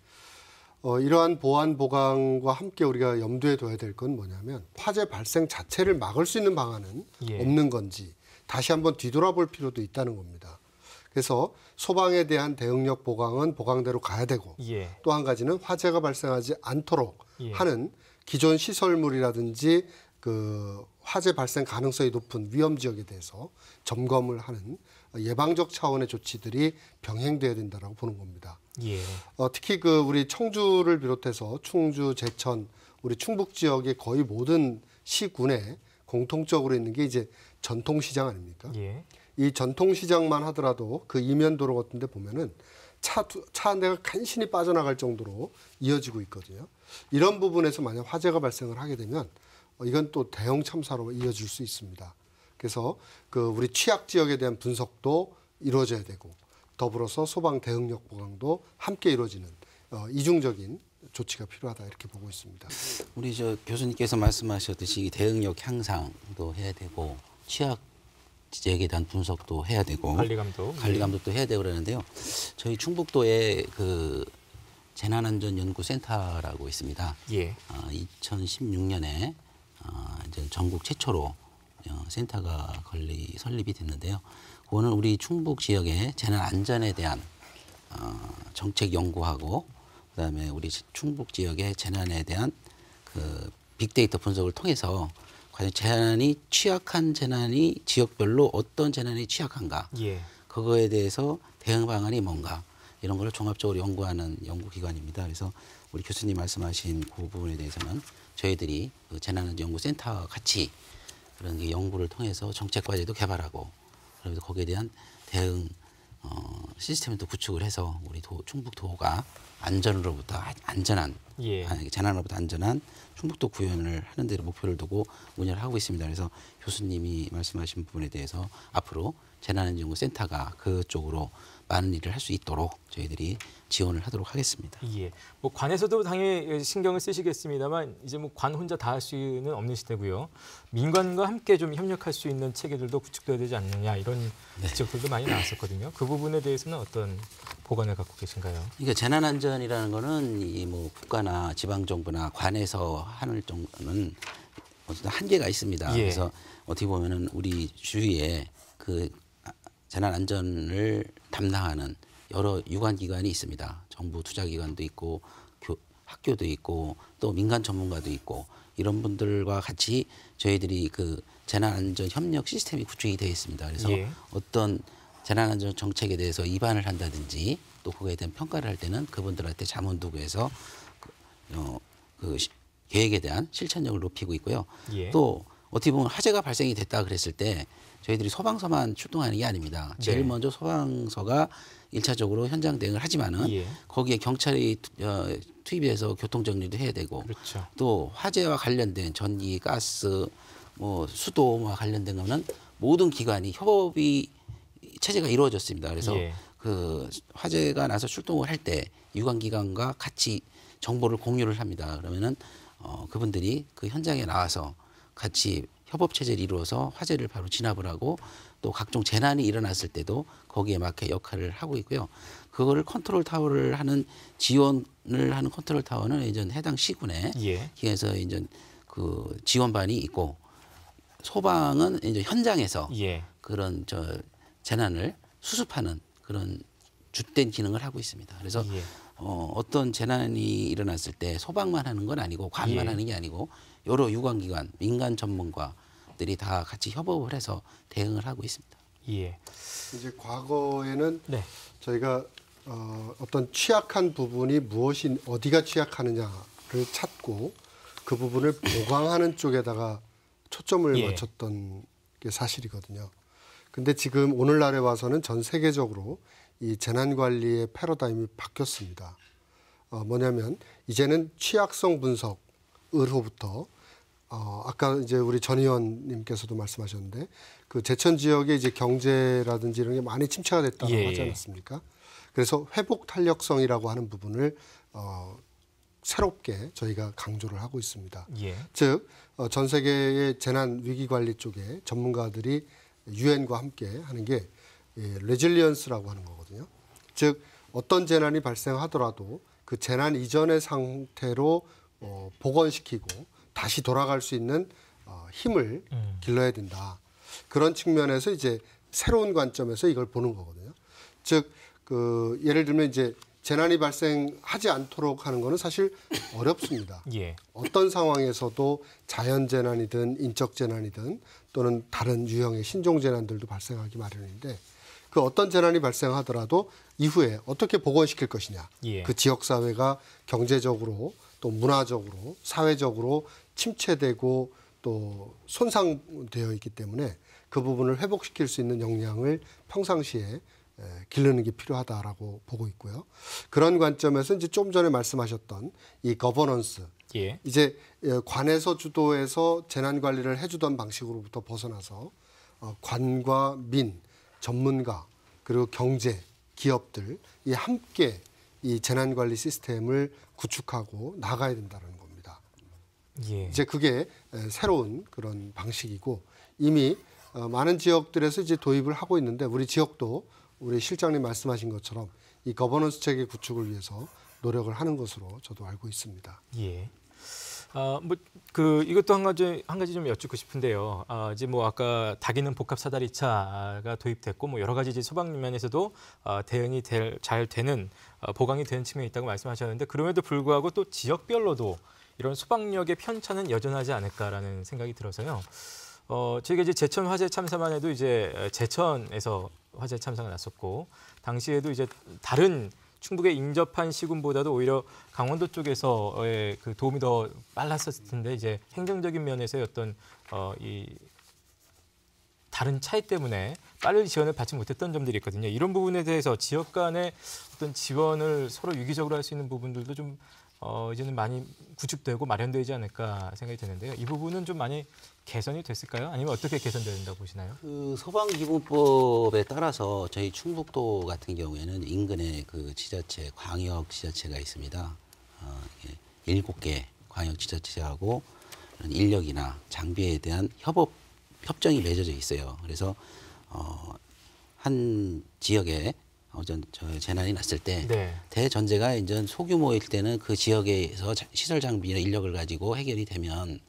S2: 어, 이러한 보안 보강과 함께 우리가 염두에 둬야 될 건 뭐냐면 화재 발생 자체를 막을 수 있는 방안은 예. 없는 건지 다시 한번 뒤돌아볼 필요도 있다는 겁니다. 그래서 소방에 대한 대응력 보강은 보강대로 가야 되고 예. 또한 가지는 화재가 발생하지 않도록 예. 하는 기존 시설물이라든지 그 화재 발생 가능성이 높은 위험 지역에 대해서 점검을 하는 예방적 차원의 조치들이 병행돼야 된다라고 보는 겁니다. 예. 어, 특히 그 우리 청주를 비롯해서 충주, 제천, 우리 충북 지역의 거의 모든 시군에 공통적으로 있는 게 이제 전통시장 아닙니까? 예. 이 전통시장만 하더라도 그 이면도로 같은 데 보면은 차, 차한 대가 간신히 빠져나갈 정도로 이어지고 있거든요. 이런 부분에서 만약 화재가 발생을 하게 되면 어, 이건 또 대형 참사로 이어질 수 있습니다. 그래서 그 우리 취약 지역에 대한 분석도 이루어져야 되고 더불어서 소방 대응력 보강도 함께 이루어지는 어, 이중적인 조치가 필요하다 이렇게 보고 있습니다.
S5: 우리 저 교수님께서 말씀하셨듯이 대응력 향상도 해야 되고 취약 지역에 대한 분석도 해야 되고 관리 감독 네. 관리 감독도 해야 되고 그러는데요. 저희 충북도에 그 재난안전연구센터라고 있습니다. 예. 어, 2016년에 어, 이제 전국 최초로 어, 센터가 건립 설립이 됐는데요. 그거는 우리 충북 지역의 재난 안전에 대한 어, 정책 연구하고 그다음에 우리 충북 지역의 재난에 대한 그 빅데이터 분석을 통해서 과연 재난이 취약한 재난이 지역별로 어떤 재난이 취약한가 예. 그거에 대해서 대응 방안이 뭔가 이런 걸 종합적으로 연구하는 연구기관입니다. 그래서 우리 교수님 말씀하신 그 부분에 대해서는 저희들이 그 재난연구센터와 같이 그런 게 연구를 통해서 정책 과제도 개발하고 그래서 거기에 대한 대응 어, 시스템도 구축을 해서 우리 도, 충북 도가 안전으로부터 아, 안전한 예. 아, 재난으로부터 안전한 충북도 구현을 하는 데로 목표를 두고 운영을 하고 있습니다. 그래서 교수님이 말씀하신 부분에 대해서 앞으로 재난안전구센터가 그쪽으로 많은 일을 할 수 있도록 저희들이 지원을 하도록 하겠습니다. 예. 뭐
S1: 관에서도 당연히 신경을 쓰시겠습니다만 이제 뭐 관 혼자 다 할 수는 없는 시대고요. 민관과 함께 좀 협력할 수 있는 체계들도 구축돼야 되지 않느냐 이런 네. 지적들도 많이 나왔었거든요. 그 부분에 대해서는 어떤 보관을 갖고 계신가요?
S5: 그러니까 재난 안전이라는 거는 이뭐 국가나 지방 정부나 관에서 하는 정도는 어쨌든 한계가 있습니다. 예. 그래서 어떻게 보면은 우리 주위에 그 재난 안전을 담당하는 여러 유관기관이 있습니다. 정부 투자기관도 있고 교, 학교도 있고 또 민간 전문가도 있고 이런 분들과 같이 저희들이 그 재난안전 협력 시스템이 구축이 되어 있습니다. 그래서 예. 어떤 재난안전 정책에 대해서 입안을 한다든지 또 그거에 대한 평가를 할 때는 그분들한테 자문 도구 해서 그, 어, 그 시, 계획에 대한 실천력을 높이고 있고요. 예. 또 어떻게 보면 화재가 발생이 됐다 그랬을 때 저희들이 소방서만 출동하는 게 아닙니다. 제일 네. 먼저 소방서가 일차적으로 현장 대응을 하지만은 예. 거기에 경찰이 어, 투입해서 교통 정리도 해야 되고 그렇죠. 또 화재와 관련된 전기, 가스, 뭐 수도와 뭐 관련된 거는 모든 기관이 협업이 체제가 이루어졌습니다. 그래서 예. 그 화재가 나서 출동을 할 때 유관 기관과 같이 정보를 공유를 합니다. 그러면은 어, 그분들이 그 현장에 나와서 같이 협업 체제를 이루어서 화재를 바로 진압을 하고 또 각종 재난이 일어났을 때도 거기에 맞게 역할을 하고 있고요. 그거를 컨트롤 타워를 하는 지원을 하는 컨트롤 타워는 이제 해당 시군에 예. 기에서 이제 그 지원반이 있고 소방은 이제 현장에서 예. 그런 저 재난을 수습하는 그런 주된 기능을 하고 있습니다. 그래서 예. 어, 어떤 재난이 일어났을 때 소방만 하는 건 아니고 관만 예. 하는 게 아니고 여러 유관기관, 민간 전문가 기업들이 다 같이 협업을 해서
S2: 대응을 하고 있습니다. 예. 이제 과거에는 네. 저희가 어, 어떤 취약한 부분이 무엇이 어디가 취약하느냐를 찾고 그 부분을 보강하는 쪽에다가 초점을 예. 맞췄던 게 사실이거든요. 근데 지금 오늘날에 와서는 전 세계적으로 이 재난 관리의 패러다임이 바뀌었습니다. 어, 뭐냐면 이제는 취약성 분석 으로부터 어, 아까 이제 우리 전 의원님께서도 말씀하셨는데 그 제천 지역의 이제 경제라든지 이런 게 많이 침체가 됐다고 예. 하지 않았습니까? 그래서 회복 탄력성이라고 하는 부분을 어, 새롭게 저희가 강조를 하고 있습니다. 예. 즉, 어, 전 세계의 재난 위기 관리 쪽에 전문가들이 유엔과 함께 하는 게 예, 레질리언스라고 하는 거거든요. 즉, 어떤 재난이 발생하더라도 그 재난 이전의 상태로 어, 복원시키고 다시 돌아갈 수 있는 어, 힘을 음. 길러야 된다. 그런 측면에서 이제 새로운 관점에서 이걸 보는 거거든요. 즉, 그 예를 들면 이제 재난이 발생하지 않도록 하는 거는 사실 어렵습니다. 예. 어떤 상황에서도 자연 재난이든 인적 재난이든 또는 다른 유형의 신종 재난들도 발생하기 마련인데 그 어떤 재난이 발생하더라도 이후에 어떻게 복원시킬 것이냐. 예. 그 지역 사회가 경제적으로 또 문화적으로 사회적으로 침체되고 또 손상되어 있기 때문에 그 부분을 회복시킬 수 있는 역량을 평상시에 길르는 게 필요하다라고 보고 있고요. 그런 관점에서 이제 좀 전에 말씀하셨던 이 거버넌스 예. 이제 관에서 주도해서 재난 관리를 해주던 방식으로부터 벗어나서 어, 관과 민 전문가 그리고 경제 기업들이 함께 이 재난 관리 시스템을 구축하고 나가야 된다는 예. 이제 그게 새로운 그런 방식이고 이미 어, 많은 지역들에서 이제 도입을 하고 있는데 우리 지역도 우리 실장님 말씀하신 것처럼 이 거버넌스 체계 구축을 위해서 노력을 하는 것으로 저도 알고 있습니다.
S1: 예. 아, 뭐, 그, 이것도 한 가지, 한 가지 좀 여쭙고 싶은데요. 아, 이제 뭐, 아까 다기능 복합 사다리차가 도입됐고, 뭐, 여러 가지 이제 소방면에서도 아, 대응이 될, 잘 되는, 아, 보강이 되는 측면이 있다고 말씀하셨는데, 그럼에도 불구하고 또 지역별로도 이런 소방력의 편차는 여전하지 않을까라는 생각이 들어서요. 어, 저희가 이제 제천 화재 참사만 해도 이제 제천에서 화재 참사가 났었고 당시에도 이제 다른 충북에 인접한 시군보다도 오히려 강원도 쪽에서의 그 도움이 더 빨랐었을 텐데 이제 행정적인 면에서의 어떤 어, 이 다른 차이 때문에 빠른 지원을 받지 못했던 점들이 있거든요. 이런 부분에 대해서 지역 간의 어떤 지원을 서로 유기적으로 할 수 있는 부분들도 좀 어, 이제는 많이 구축되고 마련되지 않을까 생각이 드는데요. 이 부분은 좀 많이 개선이 됐을까요? 아니면 어떻게 개선 된다고 보시나요?
S5: 그 소방기본법에 따라서 저희 충북도 같은 경우에는 인근에 그 지자체 광역 지자체가 있습니다. 어, 일곱 개 광역 지자체하고 인력이나 장비에 대한 협업 협정이 맺어져 있어요. 그래서 어, 한 지역에 어전 저 재난이 났을 때 네. 대전제가 이제 소규모일 때는 그 지역에서 시설 장비나 인력을 가지고 해결이 되면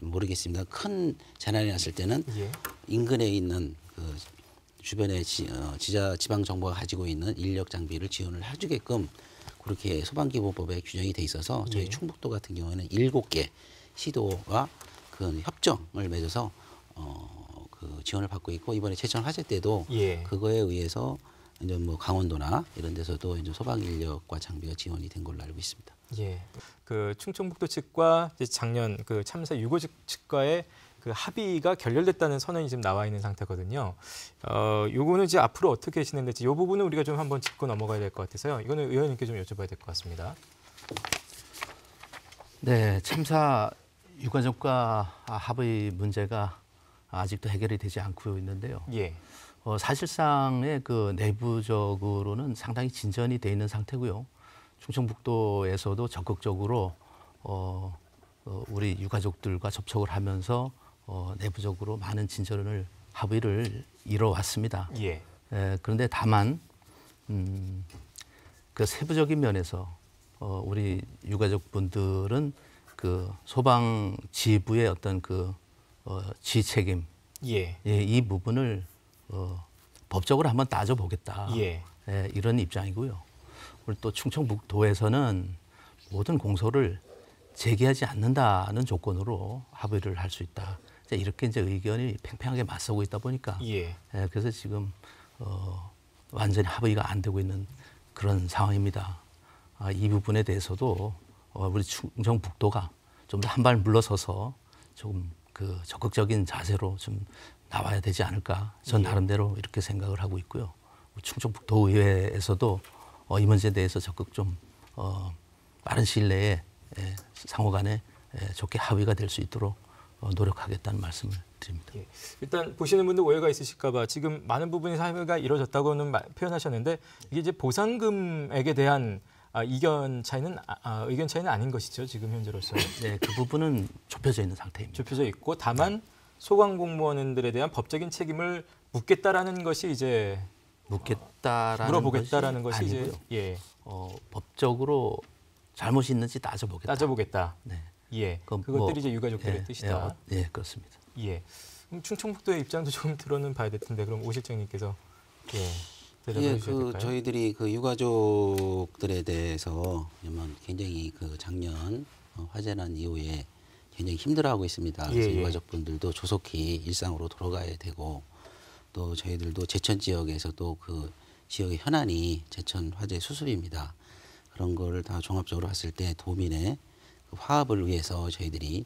S5: 모르겠습니다. 큰 재난이 났을 때는 예. 인근에 있는 그 주변의 지, 어, 지자 지방 정부가 가지고 있는 인력 장비를 지원을 해주게끔 그렇게 소방기본법에 규정이 돼 있어서 저희 예. 충북도 같은 경우에는 일곱 개 시도와 그 협정을 맺어서 어, 그 지원을 받고 있고 이번에 제천 화재 때도 예. 그거에 의해서 이제 뭐 강원도나 이런 데서도 이제 소방 인력과 장비가 지원이 된 걸로 알고 있습니다.
S1: 예. 그 충청북도 측과 이제 작년 그 참사 유고 측과의 그 합의가 결렬됐다는 선언이 지금 나와 있는 상태거든요. 어, 요거는 이제 앞으로 어떻게 진행될지 요 부분은 우리가 좀 한번 짚고 넘어가야 될 것 같아서요. 이거는 의원님께 좀 여쭤봐야 될 것 같습니다.
S4: 네, 참사 유가족과 합의 문제가 아직도 해결이 되지 않고 있는데요. 예. 어, 사실상의 그 내부적으로는 상당히 진전이 돼 있는 상태고요. 충청북도에서도 적극적으로 어, 어, 우리 유가족들과 접촉을 하면서 어, 내부적으로 많은 진전을 합의를 이뤄왔습니다. 예. 에, 예, 그런데 다만 음, 그 세부적인 면에서 어, 우리 유가족분들은 그 소방 지부의 어떤 그 어, 지책임 예. 예, 이 부분을 어, 법적으로 한번 따져보겠다. 예. 예, 이런 입장이고요. 우리 또 충청북도에서는 모든 공소를 제기하지 않는다는 조건으로 합의를 할 수 있다. 이제 이렇게 이제 의견이 팽팽하게 맞서고 있다 보니까 예. 예, 그래서 지금 어, 완전히 합의가 안 되고 있는 그런 상황입니다. 아, 이 부분에 대해서도 어, 우리 충청북도가 좀 더 한 발 물러서서 조금 그 적극적인 자세로 좀 나와야 되지 않을까. 전 예. 나름대로 이렇게 생각을 하고 있고요. 충청북도 의회에서도 어, 이 문제에 대해서 적극 좀 어, 빠른 시일 내에 예, 상호 간에 예, 좋게 합의가 될 수 있도록 어, 노력하겠다는 말씀을 드립니다. 예,
S1: 일단 보시는 분들 오해가 있으실까 봐 지금 많은 부분에서 합가 이루어졌다고는 마, 표현하셨는데 이게 이제 보상금액에 대한 아, 이견 차이는 아, 아 의견 차이는 아닌 것이죠 지금 현재로서. 네, 그 부분은 좁혀져 있는 상태입니다. 좁혀져 있고 다만 네. 소강 공무원들에 대한 법적인 책임을 묻겠다라는 것이 이제 묻겠다라는 물어보겠다라는 것이, 것이 이제
S4: 예. 어, 법적으로 잘못이 있는지 따져보겠다. 따져보겠다. 네. 예.
S1: 뭐 그것들이 뭐, 이제 유가족들의 예, 뜻이다.
S5: 예, 어, 예, 그렇습니다. 예.
S1: 그럼 충청북도의 입장도 좀 들어는 봐야 될 텐데 그럼 오실장님께서 예. 예, 그 될까요?
S5: 저희들이 그 유가족들에 대해서 굉장히 그 작년 어, 화재 난 이후에 굉장히 힘들어하고 있습니다. 그래서 예, 예. 유가족분들도 조속히 일상으로 돌아가야 되고 또 저희들도 제천 지역에서도 그 지역의 현안이 제천 화재 수습입니다. 그런 거를 다 종합적으로 봤을 때 도민의 그 화합을 위해서 저희들이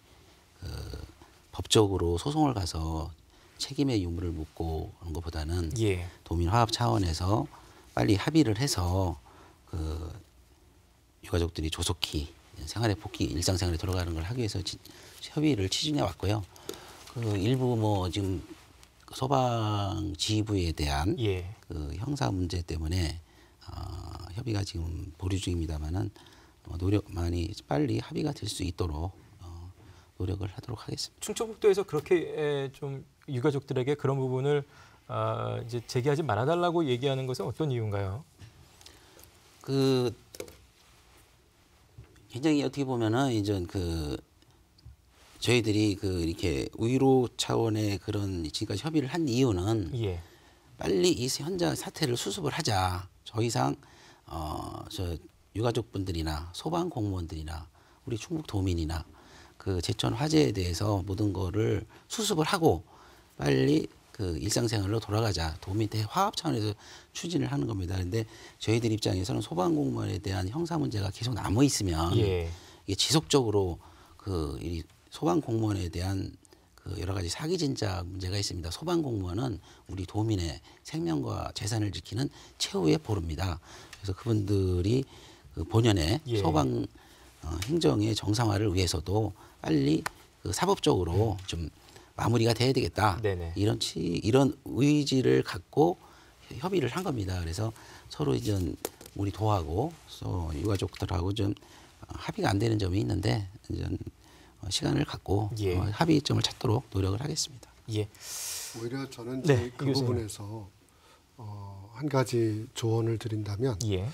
S5: 그 법적으로 소송을 가서 책임의 유무를 묻고 그런 것보다는 예. 도민 화합 차원에서 빨리 합의를 해서 그 유가족들이 조속히 생활의 복귀, 일상생활에 돌아가는 걸 하기 위해서 지, 협의를 추진해 왔고요. 그 일부 뭐 지금 소방 지휘부에 대한 예. 그 형사 문제 때문에 어, 협의가 지금 보류 중입니다만은 뭐 노력 많이 빨리 합의가 될 수 있도록 어, 노력을 하도록 하겠습니다.
S1: 충청북도에서 그렇게 좀 유가족들에게 그런 부분을 어, 이제 제기하지 말아달라고 얘기하는 것은 어떤 이유인가요?
S5: 그 굉장히 어떻게 보면은 이제 그 저희들이 그 이렇게 의로 차원의 그런 지금까지 협의를 한 이유는 예. 빨리 이 현장 사태를 수습을 하자. 더 이상 어 저 유가족분들이나 소방 공무원들이나 우리 충북 도민이나 그 제천 화재에 대해서 모든 거를 수습을 하고 빨리 그 일상생활로 돌아가자 도움이 돼 화합 차원에서 추진을 하는 겁니다. 근데 저희들 입장에서는 소방공무원에 대한 형사 문제가 계속 남아 있으면 예. 이게 지속적으로 그이 소방공무원에 대한 그 여러 가지 사기 진짜 문제가 있습니다. 소방공무원은 우리 도민의 생명과 재산을 지키는 최후의 보루입니다. 그래서 그분들이 그 본연의 예. 소방 어, 행정의 정상화를 위해서도 빨리 그 사법적으로 좀 마무리가 돼야 되겠다. 네네. 이런 치, 이런 의지를 갖고 협의를 한 겁니다. 그래서 서로 이제 우리 도하고 또 유가족들하고 좀 합의가 안 되는 점이 있는데 이제 어,
S2: 시간을 갖고 어, 예. 합의점을 찾도록 노력을 하겠습니다. 예. 오히려 저는 네, 그 부분에서 어, 한 가지 조언을 드린다면 예.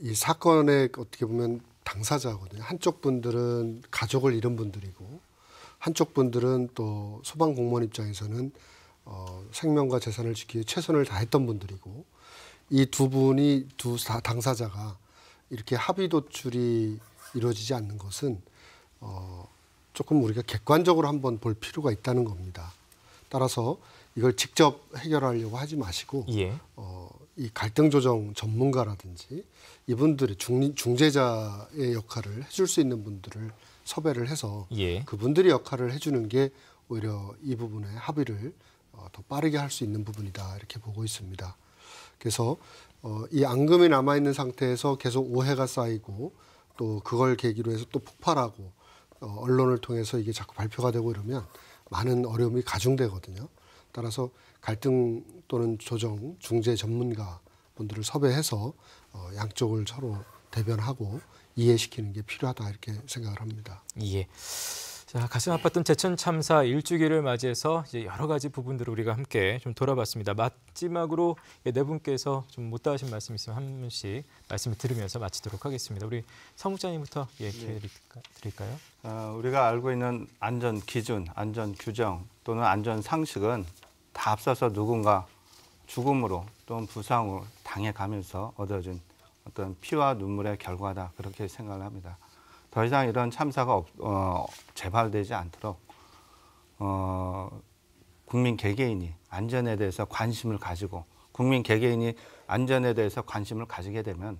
S2: 이 사건의 어떻게 보면 당사자거든요. 한쪽 분들은 가족을 잃은 분들이고 한쪽 분들은 또 소방 공무원 입장에서는 어, 생명과 재산을 지키기 위해 최선을 다했던 분들이고 이 두 분이 두 당사자가 이렇게 합의 도출이 이루어지지 않는 것은 어, 조금 우리가 객관적으로 한번 볼 필요가 있다는 겁니다. 따라서 이걸 직접 해결하려고 하지 마시고 예. 어, 이 갈등 조정 전문가라든지 이분들의 중, 중재자의 역할을 해줄 수 있는 분들을 섭외를 해서 예. 그분들이 역할을 해주는 게 오히려 이 부분의 합의를 어, 더 빠르게 할 수 있는 부분이다 이렇게 보고 있습니다. 그래서 어, 이 앙금이 남아 있는 상태에서 계속 오해가 쌓이고 또 그걸 계기로 해서 또 폭발하고 어, 언론을 통해서 이게 자꾸 발표가 되고 이러면 많은 어려움이 가중되거든요. 따라서 갈등 또는 조정 중재 전문가 분들을 섭외해서 어, 양쪽을 서로 대변하고 이해시키는 게 필요하다 이렇게 생각을 합니다.
S1: 예. 자, 가슴 아팠던 제천 참사 일주기를 맞이해서 이제 여러 가지 부분들을 우리가 함께 좀 돌아봤습니다. 마지막으로 예, 네 분께서 좀 못다 하신 말씀 있으면 한 분씩 말씀을 들으면서 마치도록 하겠습니다. 우리 사무장님부터 예, 네. 기회 드릴까요?
S3: 어, 우리가 알고 있는 안전 기준, 안전 규정 또는 안전 상식은 다 앞서서 누군가 죽음으로 또는 부상으로 당해가면서 얻어진 어떤 피와 눈물의 결과다 그렇게 생각을 합니다. 더 이상 이런 참사가 없, 어, 재발되지 않도록 어, 국민 개개인이 안전에 대해서 관심을 가지고 국민 개개인이 안전에 대해서 관심을 가지게 되면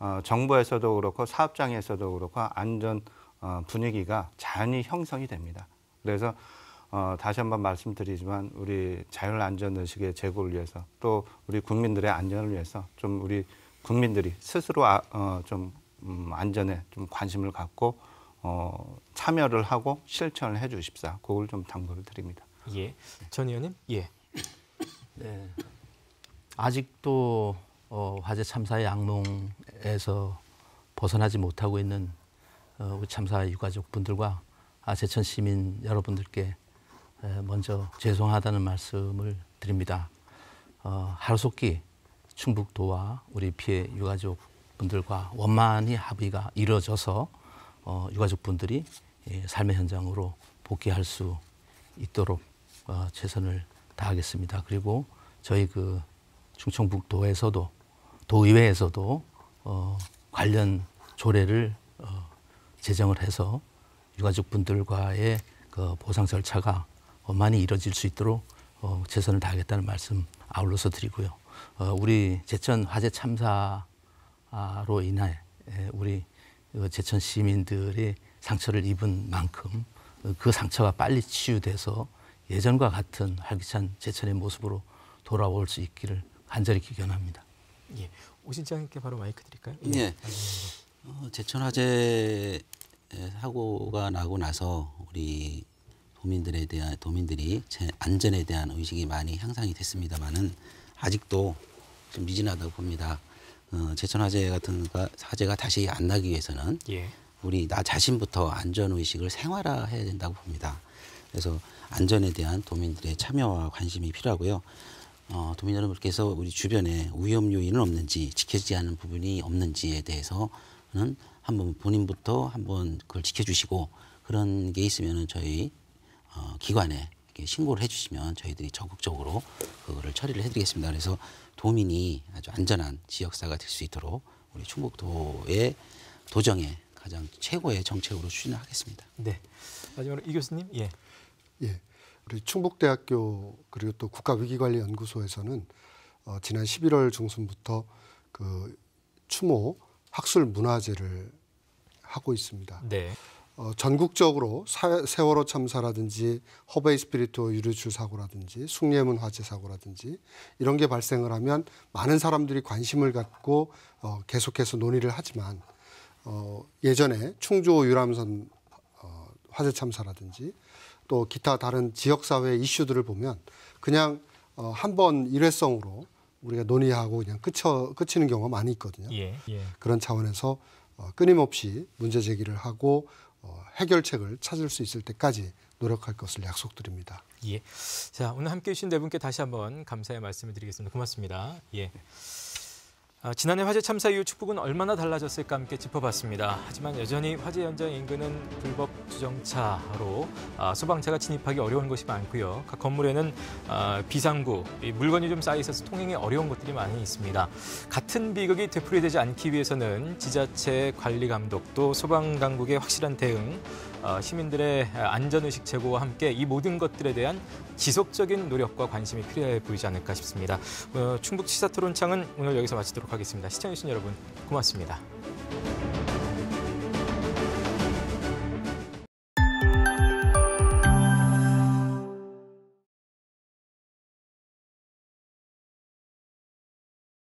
S3: 어, 정부에서도 그렇고 사업장에서도 그렇고 안전 어, 분위기가 자연히 형성이 됩니다. 그래서 어, 다시 한 번 말씀드리지만 우리 자율 안전 의식의 제고를 위해서 또 우리 국민들의 안전을 위해서 좀 우리 국민들이 스스로 아, 어, 좀 음, 안전에 좀 관심을 갖고 어, 참여를 하고 실천을 해 주십사. 그걸 좀 당부를 드립니다.
S1: 예. 전 의원님?
S3: 예. 네. 아직도 어, 화재 참사의 악몽에서
S4: 벗어나지 못하고 있는 어, 참사 유가족분들과 아, 제천 시민 여러분들께 먼저 죄송하다는 말씀을 드립니다. 어, 하루속히 충북도와 우리 피해 유가족 분들과 원만히 합의가 이루어져서 어, 유가족 분들이 예, 삶의 현장으로 복귀할 수 있도록 어, 최선을 다하겠습니다. 그리고 저희 그 충청북도에서도 도의회에서도 어, 관련 조례를 어, 제정을 해서 유가족 분들과의 그 보상 절차가 원만히 이뤄질 수 있도록 어, 최선을 다하겠다는 말씀 아울러서 드리고요. 어, 우리 제천 화재 참사로 인해 예, 우리 어, 제천 시민들이 상처를 입은 만큼 그 상처가 빨리 치유돼서 예전과 같은 활기찬 제천의 모습으로 돌아올 수 있기를 간절히 기원합니다.
S1: 예, 오실장님께 바로 마이크 드릴까요? 예. 예.
S5: 어, 제천 화재 예, 사고가 나고 나서 우리 도민들에 대한 도민들이 제 안전에 대한 의식이 많이 향상이 됐습니다만은 아직도 좀 미진하다고 봅니다. 어, 제천 화재 같은 화재가 다시 안 나기 위해서는 예. 우리 나 자신부터 안전 의식을 생활화해야 된다고 봅니다. 그래서 안전에 대한 도민들의 참여와 관심이 필요하고요. 어, 도민 여러분께서 우리 주변에 위험 요인은 없는지 지켜지지 않은 부분이 없는지에 대해서는 한번 본인부터 한번 그걸 지켜주시고 그런 게있으면 저희 어, 기관에 신고를 해주시면 저희들이 적극적으로 그거를 처리를 해드리겠습니다. 그래서 도민이 아주 안전한 지역사가 될 수 있도록 우리 충북도의 도정에 가장 최고의 정책으로 추진을 하겠습니다.
S2: 네. 마지막으로 이 교수님, 예. 예. 우리 충북대학교 그리고 또 국가위기관리연구소에서는 어, 지난 11월 중순부터 그 추모 학술 문화제를 하고 있습니다. 네. 어, 전국적으로 사, 세월호 참사라든지 허베이 스피리토 유류출 사고라든지 숭례문 화재 사고라든지 이런 게 발생을 하면 많은 사람들이 관심을 갖고 어, 계속해서 논의를 하지만 어, 예전에 충주 유람선 어, 화재 참사라든지 또 기타 다른 지역사회 이슈들을 보면 그냥 어, 한번 일회성으로 우리가 논의하고 그냥 끝쳐, 끝치는 경우가 많이 있거든요. 예, 예. 그런 차원에서 어, 끊임없이 문제 제기를 하고 어, 해결책을 찾을 수 있을 때까지 노력할 것을 약속드립니다.
S1: 예. 자, 오늘 함께 해주신 네 분께 다시 한번 감사의 말씀을 드리겠습니다. 고맙습니다. 예. 아, 지난해 화재 참사 이후 축복은 얼마나 달라졌을까 함께 짚어봤습니다. 하지만 여전히 화재 현장 인근은 불법 주정차로 아, 소방차가 진입하기 어려운 것이 많고요. 각 건물에는 아, 비상구, 물건이 좀 쌓여 있어서 통행이 어려운 것들이 많이 있습니다. 같은 비극이 되풀이되지 않기 위해서는 지자체 관리 감독도 소방 당국의 확실한 대응, 어, 시민들의 안전의식 제고와 함께 이 모든 것들에 대한 지속적인 노력과 관심이 필요해 보이지 않을까 싶습니다. 어, 충북 시사토론창은 오늘 여기서 마치도록 하겠습니다. 시청해주신 여러분 고맙습니다.